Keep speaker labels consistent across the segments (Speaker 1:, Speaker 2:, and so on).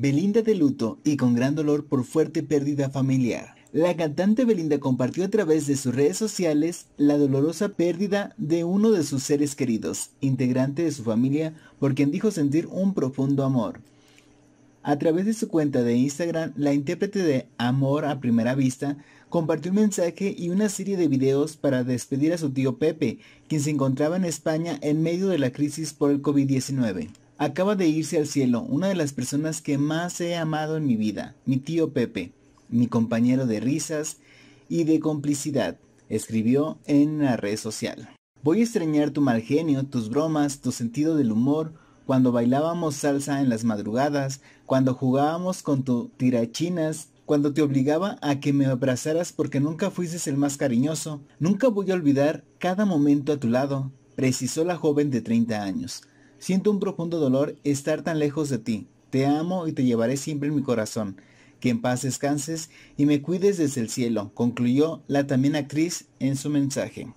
Speaker 1: Belinda de luto y con gran dolor por fuerte pérdida familiar. La cantante Belinda compartió a través de sus redes sociales la dolorosa pérdida de uno de sus seres queridos, integrante de su familia, por quien dijo sentir un profundo amor. A través de su cuenta de Instagram, la intérprete de Amor a Primera Vista compartió un mensaje y una serie de videos para despedir a su tío Pepe, quien se encontraba en España en medio de la crisis por el COVID-19. Acaba de irse al cielo una de las personas que más he amado en mi vida, mi tío Pepe, mi compañero de risas y de complicidad, escribió en la red social. Voy a extrañar tu mal genio, tus bromas, tu sentido del humor, cuando bailábamos salsa en las madrugadas, cuando jugábamos con tu tirachinas, cuando te obligaba a que me abrazaras porque nunca fuiste el más cariñoso. Nunca voy a olvidar cada momento a tu lado, precisó la joven de 30 años. Siento un profundo dolor estar tan lejos de ti. Te amo y te llevaré siempre en mi corazón. Que en paz descanses y me cuides desde el cielo, concluyó la también actriz en su mensaje.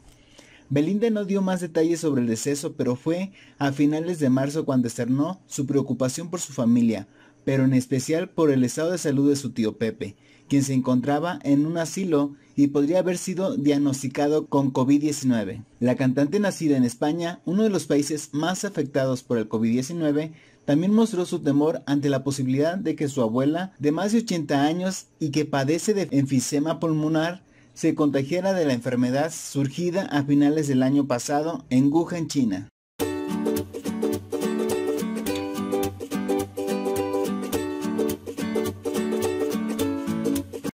Speaker 1: Belinda no dio más detalles sobre el deceso, pero fue a finales de marzo cuando externó su preocupación por su familia, pero en especial por el estado de salud de su tío Pepe, quien se encontraba en un asilo y podría haber sido diagnosticado con COVID-19. La cantante nacida en España, uno de los países más afectados por el COVID-19, también mostró su temor ante la posibilidad de que su abuela, de más de 80 años y que padece de enfisema pulmonar, se contagiara de la enfermedad surgida a finales del año pasado en Wuhan, China.